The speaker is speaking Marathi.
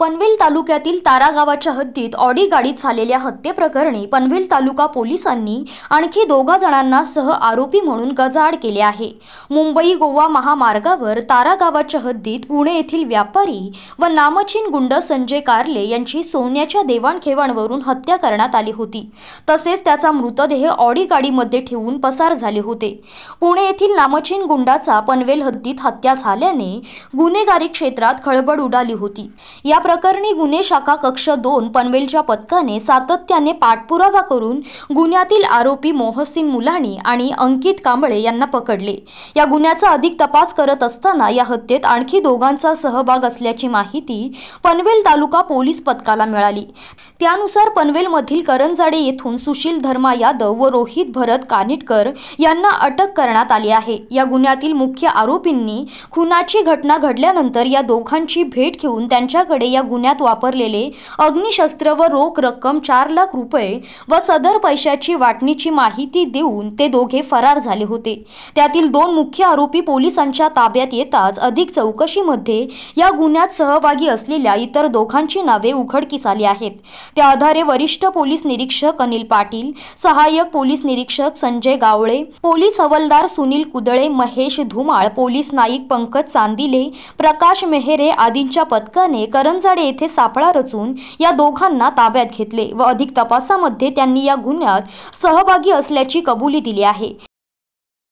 पनवेल तालुक्यातील तारा गावाच्या हद्दीत ऑडी गाडीत झालेल्या हत्येप्रकरणी पनवेल तालुका पोलिसांनी आणखी दोघा जणांना सह आरोपी म्हणून गजाड केले आहे मुंबई गोवा महामार्गावर तारा गावाच्या हद्दीत पुणे येथील व्यापारी व नामचीन गुंड संजय कारले यांची सोन्याच्या देवाणघेवाणवरून हत्या करण्यात आली होती तसेच त्याचा मृतदेह ऑडी गाडीमध्ये ठेवून पसार झाले होते पुणे येथील नामचीन गुंडाचा पनवेल हद्दीत हत्या झाल्याने गुन्हेगारी क्षेत्रात खळबळ उडाली होती या प्रकरणी गुन्हे शाखा कक्ष दोन पनवेलच्या पथकाने सातत्याने पाठपुरावा करून गुन्ह्यातील आरोपी मोहसिन मुलाणी आणि अंकित कांबळे यांना पकडले या गुन्ह्याचा अधिक तपास करत असताना या हत्येत आणखी दोघांचा सहभाग असल्याची माहिती पनवेल तालुका पोलीस पथकाला मिळाली त्यानुसार पनवेलमधील करंजाडे येथून सुशील धर्मा यादव व रोहित भरत कानिटकर यांना अटक करण्यात आली आहे या गुन्ह्यातील मुख्य आरोपींनी खुनाची घटना घडल्यानंतर या दोघांची भेट घेऊन त्यांच्याकडे या गुन्ह्यात वापरलेले अग्निशस्त्र व रोख रक्कम चार लाख रुपये व सदर पैशाची वाटणीची माहिती देऊन ते दोघे फरार झाले होते त्यातील दोन मुख्य आरोपी पोलिसांच्या ताब्यात येताच अधिक चौकशीमध्ये या गुन्ह्यात सहभागी असलेल्या इतर दोघांची नावे उघडकीस आली आहेत त्या आधारे वरिष्ठ पोलीस निरीक्षक अनिल पाटील सहाय्यक पोलीस निरीक्षक संजय गावळे पोलीस हवलदार सुनील कुदळे महेश धुमाळ पोलीस नाईक पंकज चांदिले प्रकाश मेहरे आदींच्या पथकाने करंज येथे सापळा रचून या दोघांना ताब्यात घेतले व अधिक तपासामध्ये त्यांनी या गुन्ह्यात सहभागी असल्याची कबुली दिली आहे